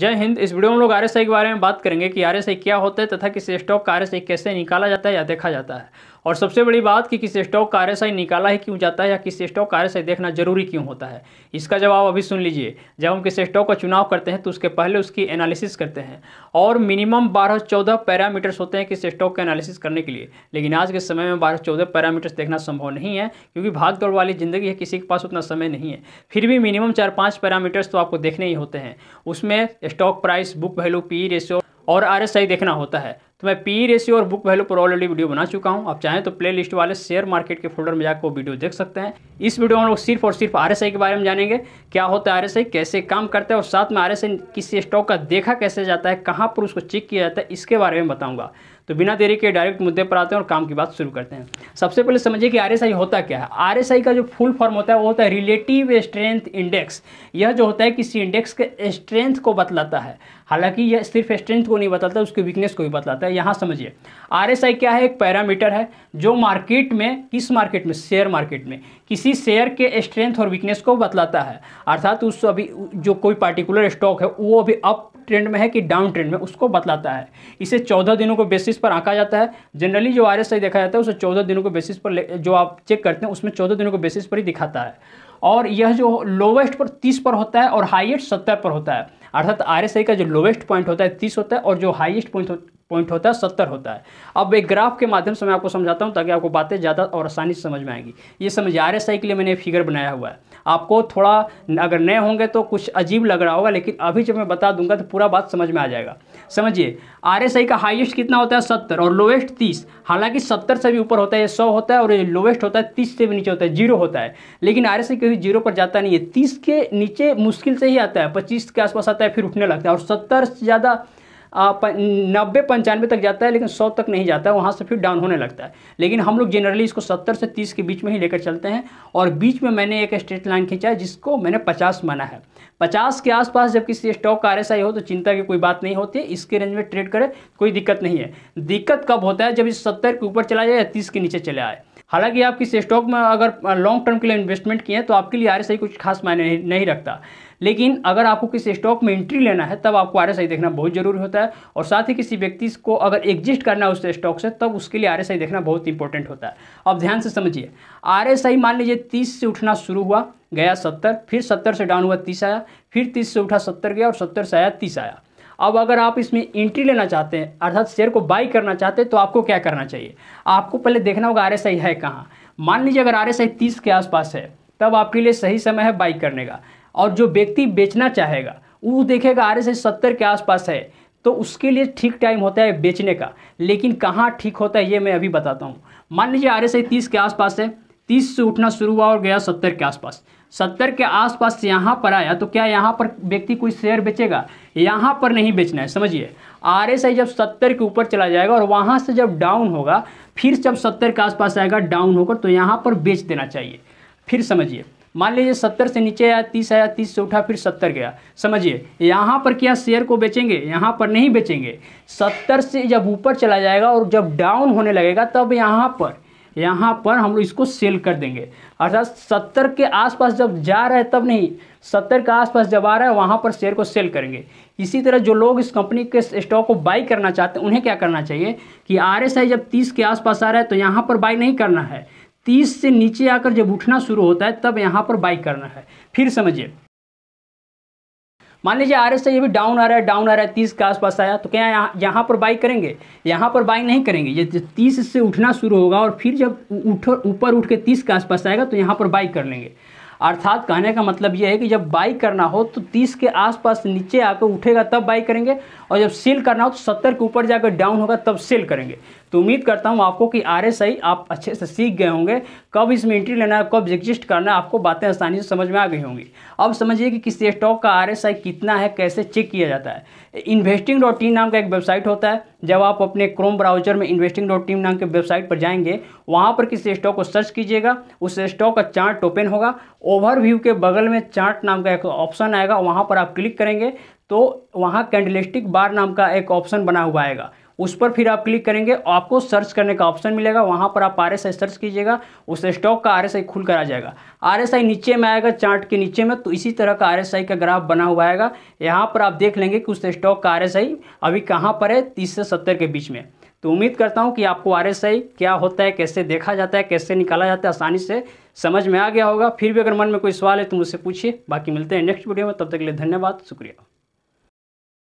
जय हिंद इस वीडियो में हम लोग आर के बारे में बात करेंगे कि आर क्या होता है तथा किसी स्टॉक का आर कैसे निकाला जाता है या देखा जाता है और सबसे बड़ी बात कि किस स्टॉक का आर निकाला ही क्यों जाता है या किस स्टॉक का आर देखना जरूरी क्यों होता है इसका जवाब अभी सुन लीजिए जब हम किसी स्टॉक का चुनाव करते हैं तो उसके पहले उसकी एनालिसिस करते हैं और मिनिमम बारह चौदह पैरामीटर्स होते हैं किस स्टॉक का एनालिसिस करने के लिए लेकिन आज के समय में बारह चौदह पैरामीटर्स देखना संभव नहीं है क्योंकि भाग दौड़ वाली ज़िंदगी है किसी के पास उतना समय नहीं है फिर भी मिनिमम चार पाँच पैरामीटर्स तो आपको देखने ही होते हैं उसमें stock price book value P ratio और आर देखना होता है तो मैं पी रेशियो और बुक वैल्यू पर ऑलरेडी वीडियो बना चुका हूँ आप चाहें तो प्ले लिस्ट वाले शेयर मार्केट के फोल्डर में जाकर वो वीडियो देख सकते हैं इस वीडियो में हम लोग सिर्फ और सिर्फ आर के बारे में जानेंगे क्या होता है आर कैसे काम करता है और साथ में आर किसी स्टॉक का देखा कैसे जाता है कहाँ पर उसको चेक किया जाता है इसके बारे में बताऊँगा तो बिना देरी के डायरेक्ट मुद्दे पर आते हैं और काम की बात शुरू करते हैं सबसे पहले समझिए कि आर होता क्या है आर का जो फुल फॉर्म होता है वो होता है रिलेटिव स्ट्रेंथ इंडेक्स यह जो होता है किसी इंडेक्स के स्ट्रेंथ को बतलाता है हालांकि यह सिर्फ स्ट्रेंथ को नहीं बतलाता उसके वीकनेस को भी बतलाता है है यहाँ समझिए आरएसआई क्या है एक पैरामीटर है जो मार्केट में किस मार्केट में शेयर मार्केट में किसी शेयर के स्ट्रेंथ और वीकनेस को बतलाता है अर्थात उस अभी जो कोई पार्टिकुलर स्टॉक है वो अभी अप ट्रेंड में है कि डाउन ट्रेंड में उसको बतलाता है इसे चौदह दिनों के बेसिस पर आंका जाता है जनरली जो आर देखा जाता है उसे चौदह दिनों के बेसिस पर जो आप चेक करते हैं उसमें चौदह दिनों के बेसिस पर ही दिखाता है और यह जो लोवेस्ट पर तीस पर होता है और हाइएस्ट सत्तर पर होता है अर्थात आर का जो लोवेस्ट पॉइंट होता है तीस होता है और जो हाइएस्ट पॉइंट पॉइंट होता है सत्तर होता है अब एक ग्राफ के माध्यम से मैं आपको समझाता हूँ ताकि आपको बातें ज़्यादा और आसानी से समझ में आएंगी ये समझ आर एस आई के लिए मैंने फिगर बनाया हुआ है आपको थोड़ा अगर नए होंगे तो कुछ अजीब लग रहा होगा लेकिन अभी जब मैं बता दूंगा तो पूरा बात समझ में आ जाएगा समझिए आर एस आई का हाईएस्ट कितना होता है सत्तर और लोएस्ट तीस हालांकि सत्तर से भी ऊपर होता है ये सौ होता है और ये लोएस्ट होता है तीस से भी नीचे होता है जीरो होता है लेकिन आर एस आई कभी जीरो पर जाता नहीं है तीस के नीचे मुश्किल से ही आता है पच्चीस के आसपास आता है फिर उठने लगता है और सत्तर से ज़्यादा नब्बे पंचानवे तक जाता है लेकिन सौ तक नहीं जाता है वहाँ से फिर डाउन होने लगता है लेकिन हम लोग जनरली इसको सत्तर से तीस के बीच में ही लेकर चलते हैं और बीच में मैंने एक स्ट्रेट लाइन खींचा है जिसको मैंने पचास माना है पचास के आसपास जब किसी स्टॉक का आर हो तो चिंता की कोई बात नहीं होती है इसके रेंज में ट्रेड करें कोई दिक्कत नहीं है दिक्कत कब होता है जब इस सत्तर के ऊपर चला जाए या तीस के नीचे चले आए हालांकि आप किसी स्टॉक में अगर लॉन्ग टर्म के लिए इन्वेस्टमेंट किए हैं तो आपके लिए आर कुछ खास मायने नहीं रखता लेकिन अगर आपको किसी स्टॉक में एंट्री लेना है तब आपको आर देखना बहुत जरूरी होता है और साथ ही किसी व्यक्ति को अगर एग्जिस्ट करना है उस स्टॉक से तब उसके लिए आर देखना बहुत इंपॉर्टेंट होता है अब ध्यान से समझिए आर मान लीजिए तीस से उठना शुरू हुआ गया सत्तर फिर सत्तर से डाउन हुआ तीस आया फिर तीस से उठा सत्तर गया और सत्तर से आया तीस आया अब अगर आप इसमें एंट्री लेना चाहते हैं अर्थात शेयर को बाई करना चाहते हैं तो आपको क्या करना चाहिए आपको पहले देखना होगा आर है कहाँ मान लीजिए अगर आर एस तीस के आसपास है तब आपके लिए सही समय है बाई करने का और जो व्यक्ति बेचना चाहेगा वो देखेगा आर एस सत्तर के आसपास है तो उसके लिए ठीक टाइम होता है बेचने का लेकिन कहाँ ठीक होता है ये मैं अभी बताता हूँ मान लीजिए आर एस तीस के आसपास है तीस से उठना शुरू हुआ और गया सत्तर के आसपास सत्तर के आसपास यहाँ पर आया तो क्या यहाँ पर व्यक्ति कोई शेयर बेचेगा यहाँ पर नहीं बेचना है समझिए आर एस आई जब सत्तर के ऊपर चला जाएगा और वहाँ से जब डाउन होगा फिर जब सत्तर के आसपास आएगा डाउन होकर तो यहाँ पर बेच देना चाहिए फिर समझिए मान लीजिए सत्तर से नीचे आया तीस आया तीस से उठा फिर सत्तर गया समझिए यहाँ पर क्या शेयर को बेचेंगे यहाँ पर नहीं बेचेंगे सत्तर से जब ऊपर चला जाएगा और जब डाउन होने लगेगा तब यहाँ पर यहाँ पर हम लोग इसको सेल कर देंगे अर्थात सत्तर के आसपास जब जा रहा है तब नहीं सत्तर के आसपास जब आ रहा है वहाँ पर शेयर को सेल करेंगे इसी तरह जो लोग इस कंपनी के स्टॉक को बाई करना चाहते हैं उन्हें क्या करना चाहिए कि आर जब तीस के आसपास आ रहा है तो यहाँ पर बाई नहीं करना है तीस से नीचे आकर जब उठना शुरू होता है तब यहाँ पर बाई करना है फिर समझिए मान लीजिए आर एस ये भी डाउन आ रहा है डाउन आ रहा है तीस के आसपास आया तो क्या यहाँ यहाँ पर बाई करेंगे यहाँ पर बाई नहीं करेंगे ये तीस से उठना शुरू होगा और फिर जब उठ ऊपर उठ के तीस के आसपास आएगा तो यहाँ पर बाई कर लेंगे अर्थात कहने का मतलब ये है कि जब बाई करना हो तो तीस के आसपास नीचे आकर उठेगा तब बाई करेंगे और जब सेल करना हो तो सत्तर के ऊपर जाकर डाउन होगा तब सेल करेंगे तो उम्मीद करता हूँ आपको कि आर आप अच्छे से सीख गए होंगे कब इसमें एंट्री लेना है कब एग्जिस्ट करना है आपको बातें आसानी से समझ में आ गई होंगी अब समझिए कि किसी स्टॉक का आर कितना है कैसे चेक किया जाता है इन्वेस्टिंग डॉट नाम का एक वेबसाइट होता है जब आप अपने क्रोम ब्राउजर में इन्वेस्टिंग डॉट टीम नाम के वेबसाइट पर जाएंगे वहाँ पर किसी स्टॉक को सर्च कीजिएगा उस स्टॉक का चार्ट ओपन होगा ओवरव्यू के बगल में चार्ट नाम का एक ऑप्शन आएगा वहाँ पर आप क्लिक करेंगे तो वहाँ कैंडलिस्टिक बार नाम का एक ऑप्शन बना हुआ आएगा उस पर फिर आप क्लिक करेंगे आपको सर्च करने का ऑप्शन मिलेगा वहाँ पर आप आर सर्च कीजिएगा उस स्टॉक का आर खुल कर आ जाएगा आर नीचे में आएगा चार्ट के नीचे में तो इसी तरह का आर का ग्राफ बना हुआ आएगा यहाँ पर आप देख लेंगे कि उस स्टॉक का आर अभी कहाँ पर है तीस से सत्तर के बीच में तो उम्मीद करता हूँ कि आपको आर क्या होता है कैसे देखा जाता है कैसे निकाला जाता है आसानी से समझ में आ गया होगा फिर भी अगर मन में कोई सवाल है तो मुझसे पूछिए बाकी मिलते हैं नेक्स्ट वीडियो में तब तक के लिए धन्यवाद शुक्रिया